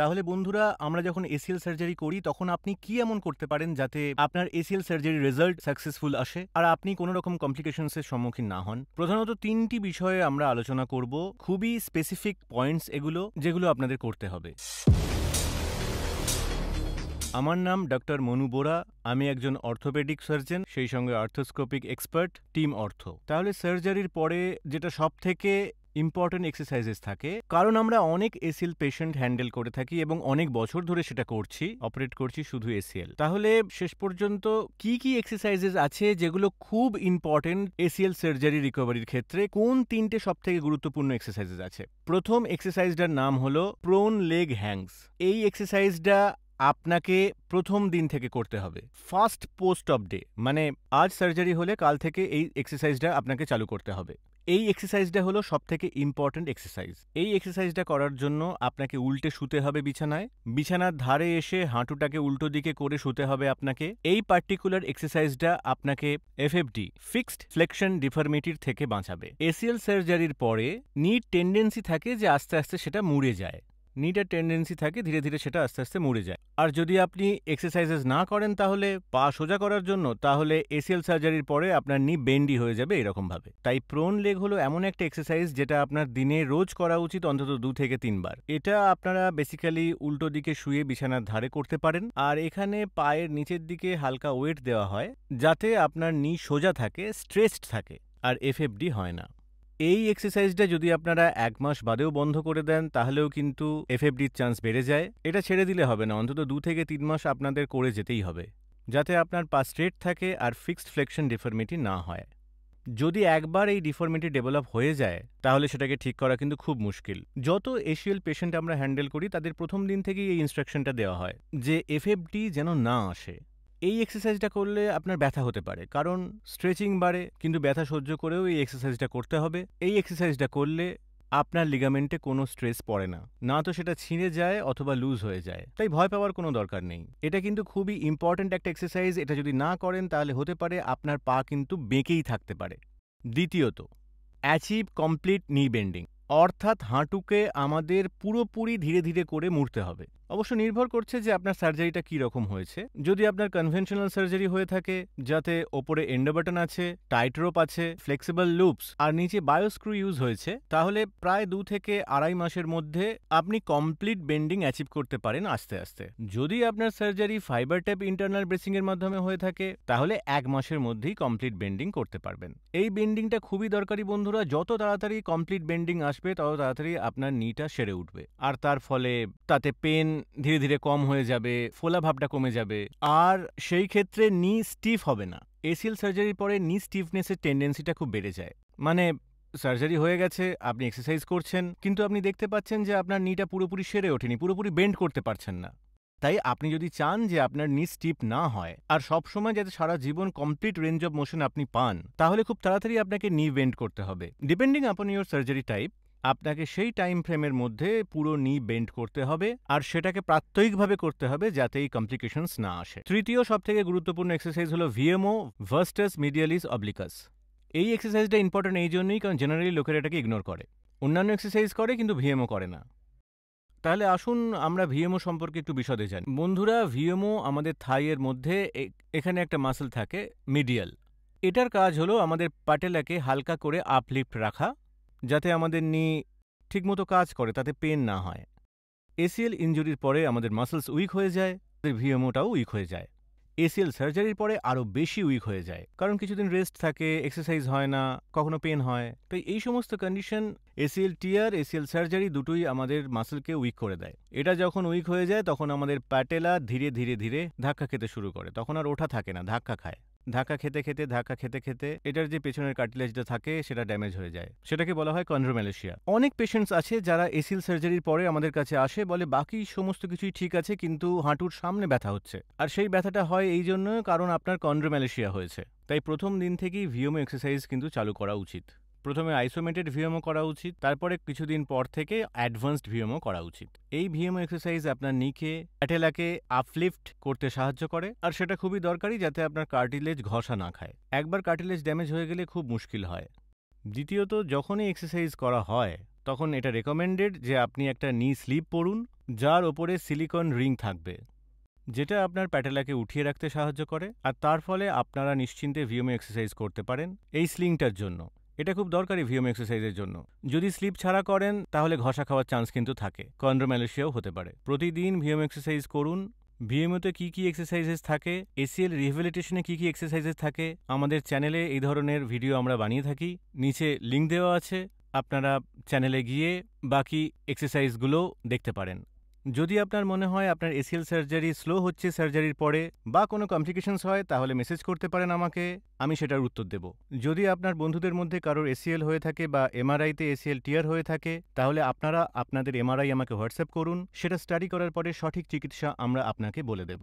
তাহলে বন্ধুরা আমরা যখন এসিএল সার্জারি করি তখন আপনি কি এমন করতে পারেন যাতে আপনার এসিএল সার্জারি রেজাল্ট সাকসেসফুল আসে আর আপনি কোনো রকম কমপ্লিকেশনসের সম্মুখীন না হন প্রধানত তিনটি বিষয়ে আমরা আলোচনা করব খুবই স্পেসিফিক পয়েন্টস এগুলো যেগুলো আপনাদের করতে হবে আমার নাম ডক্টর মনু বোরা আমি একজন অর্থোপেডিক সার্জন সেই সঙ্গে আর্থোস্কোপিক এক্সপার্ট টিম অর্থ তাহলে সার্জারির পরে যেটা সব থেকে ইম্পর্ট্যান্ট এক্সারসাইজেস থাকে কারণ আমরা অনেক এসিএল পেশেন্ট হ্যান্ডেল করে থাকি এবং অনেক বছর ধরে সেটা করছি অপারেট করছি শুধু এসিএল তাহলে শেষ পর্যন্ত কি কি এক্সারসাইজেস আছে যেগুলো খুব ইম্পর্টেন্ট এসিএল সার্জারি রিকভারির ক্ষেত্রে কোন তিনটে সব থেকে গুরুত্বপূর্ণ এক্সারসাইজেস আছে প্রথম এক্সারসাইজটার নাম হলো প্রোন লেগ হ্যাংস এই এক্সারসাইজটা আপনাকে প্রথম দিন থেকে করতে হবে ফার্স্ট পোস্ট অফ ডে মানে আজ সার্জারি হলে কাল থেকে এই এক্সারসাইজটা আপনাকে চালু করতে হবে এই এক্সারসাইজটা হলো সবথেকে ইম্পর্ট্যান্ট এক্সারসাইজ এই এক্সারসাইজটা করার জন্য আপনাকে উল্টে শুতে হবে বিছানায় বিছানার ধারে এসে হাঁটুটাকে উল্টো দিকে করে শুতে হবে আপনাকে এই পার্টিকুলার এক্সারসাইজটা আপনাকে এফএফডি ফিক্সড ফ্লেকশন ডিফার্মিটির থেকে বাঁচাবে এসিএল সার্জারির পরে নিট টেন্ডেন্সি থাকে যে আস্তে আস্তে সেটা মুড়ে যায় নিটের টেন্ডেন্সি থাকে ধীরে ধীরে সেটা আস্তে আস্তে মরে যায় আর যদি আপনি এক্সারসাইজেস না করেন তাহলে পা সোজা করার জন্য তাহলে এসিএল সার্জারির পরে আপনার নি বেন্ডি হয়ে যাবে এরকমভাবে তাই প্রোন লেগ হলো এমন একটা এক্সারসাইজ যেটা আপনার দিনে রোজ করা উচিত অন্তত দু থেকে তিনবার এটা আপনারা বেসিক্যালি উল্টো দিকে শুয়ে বিছানার ধারে করতে পারেন আর এখানে পায়ের নিচের দিকে হালকা ওয়েট দেওয়া হয় যাতে আপনার নি সোজা থাকে স্ট্রেসড থাকে আর এফএফডি হয় না এই এক্সারসাইজটা যদি আপনারা এক মাস বাদেও বন্ধ করে দেন তাহলেও কিন্তু এফএফডির চান্স বেড়ে যায় এটা ছেড়ে দিলে হবে না অন্তত দু থেকে তিন মাস আপনাদের করে যেতেই হবে যাতে আপনার পাস রেট থাকে আর ফিক্সড ফ্লেকশন ডিফর্মিটি না হয় যদি একবার এই ডিফর্মিটি ডেভেলপ হয়ে যায় তাহলে সেটাকে ঠিক করা কিন্তু খুব মুশকিল যত এশিয়াল পেশেন্ট আমরা হ্যান্ডেল করি তাদের প্রথম দিন থেকেই এই ইনস্ট্রাকশনটা দেওয়া হয় যে এফএফডি যেন না আসে এই এক্সারসাইজটা করলে আপনার ব্যথা হতে পারে কারণ স্ট্রেচিং বাড়ে কিন্তু ব্যথা সহ্য করেও এই এক্সারসাইজটা করতে হবে এই এক্সারসাইজটা করলে আপনার লিগামেন্টে কোনো স্ট্রেস পড়ে না না তো সেটা ছিঁড়ে যায় অথবা লুজ হয়ে যায় তাই ভয় পাওয়ার কোনো দরকার নেই এটা কিন্তু খুবই ইম্পর্ট্যান্ট একটা এক্সারসাইজ এটা যদি না করেন তাহলে হতে পারে আপনার পা কিন্তু বেঁকেই থাকতে পারে দ্বিতীয়ত অ্যাচিভ কমপ্লিট নি বেন্ডিং অর্থাৎ হাঁটুকে আমাদের পুরোপুরি ধীরে ধীরে করে মুড়তে হবে অবশ্য নির্ভর করছে যে আপনার সার্জারিটা কী রকম হয়েছে যদি আপনার কনভেনশনাল সার্জারি হয়ে থাকে যাতে ওপরে এন্ডোবাটন আছে টাইট রোপ আছে ফ্লেক্সিবল লুপস আর নিচে বায়োস্ক্রু ইউজ হয়েছে তাহলে প্রায় দু থেকে আড়াই মাসের মধ্যে আপনি কমপ্লিট বেন্ডিং অ্যাচিভ করতে পারেন আস্তে আস্তে যদি আপনার সার্জারি ফাইবার ট্যাপ ইন্টারনাল ব্রেসিংয়ের মাধ্যমে হয়ে থাকে তাহলে এক মাসের মধ্যেই কমপ্লিট বেন্ডিং করতে পারবেন এই বেন্ডিংটা খুবই দরকারি বন্ধুরা যত তাড়াতাড়ি কমপ্লিট বেন্ডিং আসবে তত তাড়াতাড়ি আপনার নিটা সেরে উঠবে আর তার ফলে তাতে পেন ধীরে ধীরে কম হয়ে যাবে ফোলা ভাবটা কমে যাবে আর সেই ক্ষেত্রে নি স্টিফ হবে না এসিএল সার্জারির পরে নি স্টিফনেসের টেন্ডেন্সিটা খুব বেড়ে যায় মানে সার্জারি হয়ে গেছে আপনি এক্সারসাইজ করছেন কিন্তু আপনি দেখতে পাচ্ছেন যে আপনার নিটা পুরোপুরি সেরে ওঠেনি পুরোপুরি বেন্ড করতে পারছেন না তাই আপনি যদি চান যে আপনার নি স্টিপ না হয় আর সবসময় যাতে সারা জীবন কমপ্লিট রেঞ্জ অফ মোশন আপনি পান তাহলে খুব তাড়াতাড়ি আপনাকে নি বেন্ড করতে হবে ডিপেন্ডিং আপন ইউর সার্জারি টাইপ আপনাকে সেই টাইম ফ্রেমের মধ্যে পুরো নি বেন্ড করতে হবে আর সেটাকে প্রাত্যহিকভাবে করতে হবে যাতে এই কমপ্লিকেশনস না আসে তৃতীয় সবথেকে গুরুত্বপূর্ণ এক্সারসাইজ হলো ভিএমও ভার্স্টাস মিডিয়ালিস অবলিকাস এই এক্সারসাইজটা ইম্পর্টেন্ট এই জন্যই কারণ জেনারেলি লোকেরা এটাকে ইগনোর করে অন্যান্য এক্সারসাইজ করে কিন্তু ভিএমও করে না তাহলে আসুন আমরা ভিএমও সম্পর্কে একটু বিশদে জানি বন্ধুরা ভিএমও আমাদের থাইয়ের মধ্যে এখানে একটা মাসেল থাকে মিডিয়াল এটার কাজ হলো আমাদের পাটেলাকে হালকা করে আপলিফ্ট রাখা যাতে আমাদের নি ঠিকমতো কাজ করে তাতে পেন না হয় এসিএল ইঞ্জুরির পরে আমাদের মাসেলস উইক হয়ে যায় ভিএমওটাও উইক হয়ে যায় এসিএল সার্জারির পরে আরও বেশি উইক হয়ে যায় কারণ কিছুদিন রেস্ট থাকে এক্সারসাইজ হয় না কখনো পেন হয় তো এই সমস্ত condition ACL tear ACL surgery দুটোই আমাদের মাসেলকে উইক করে দেয় এটা যখন উইক হয়ে যায় তখন আমাদের প্যাটেলা ধীরে ধীরে ধীরে ধাক্কা খেতে শুরু করে তখন আর ওঠা থাকে না ধাক্কা খায় ধাক্কা খেতে খেতে ধাক্কা খেতে খেতে এটার যে পেছনের কার্টিলেজটা থাকে সেটা ড্যামেজ হয়ে যায় সেটাকে বলা হয় কন্ড্রোমালেশিয়া অনেক পেশেন্টস আছে যারা এসিল সার্জারির পরে আমাদের কাছে আসে বলে বাকি সমস্ত কিছুই ঠিক আছে কিন্তু হাঁটুর সামনে ব্যথা হচ্ছে আর সেই ব্যথাটা হয় এই জন্য কারণ আপনার কন্ড্রোমালেশিয়া হয়েছে তাই প্রথম দিন থেকেই ভিওমো এক্সারসাইজ কিন্তু চালু করা উচিত প্রথমে আইসোমেটেড ভিএমও করা উচিত তারপরে কিছুদিন পর থেকে অ্যাডভান্সড ভিএমও করা উচিত এই ভিএমও এক্সারসাইজ আপনার নিকে অ্যাটেলাকে আপলিফট করতে সাহায্য করে আর সেটা খুবই দরকারি যাতে আপনার কার্টিলেজ ঘষা না খায় একবার কার্টিলেজ ড্যামেজ হয়ে গেলে খুব মুশকিল হয় দ্বিতীয়ত যখনই এক্সারসাইজ করা হয় তখন এটা রেকমেন্ডেড যে আপনি একটা নি স্লিপ পরুন যার ওপরে সিলিকন রিং থাকবে যেটা আপনার প্যাটেলাকে উঠিয়ে রাখতে সাহায্য করে আর তার ফলে আপনারা নিশ্চিন্তে ভিএমও এক্সারসাইজ করতে পারেন এই স্লিংটার জন্য এটা খুব দরকারি ভিএম এক্সারসাইজের জন্য যদি স্লিপ ছাড়া করেন তাহলে ঘষা খাওয়ার চান্স কিন্তু থাকে কন্ড্রোম্যালেশিয়াও হতে পারে প্রতিদিন ভিএম এক্সারসাইজ করুন ভিএমওতে কী কী এক্সারসাইজেস থাকে এসিএল রিহেবিলিটেশনে কী কী এক্সারসাইজেস থাকে আমাদের চ্যানেলে এই ধরনের ভিডিও আমরা বানিয়ে থাকি নিচে লিঙ্ক দেওয়া আছে আপনারা চ্যানেলে গিয়ে বাকি এক্সারসাইজগুলো দেখতে পারেন যদি আপনার মনে হয় আপনার এসিএল সার্জারি স্লো হচ্ছে সার্জারির পরে বা কোনো কমপ্লিকেশনস হয় তাহলে মেসেজ করতে পারেন আমাকে আমি সেটার উত্তর দেব যদি আপনার বন্ধুদের মধ্যে কারোর এসিএল হয়ে থাকে বা এমআরআইতে এসিএল টিয়ার হয়ে থাকে তাহলে আপনারা আপনাদের এমআরআই আমাকে হোয়াটসঅ্যাপ করুন সেটা স্টাডি করার পরে সঠিক চিকিৎসা আমরা আপনাকে বলে দেব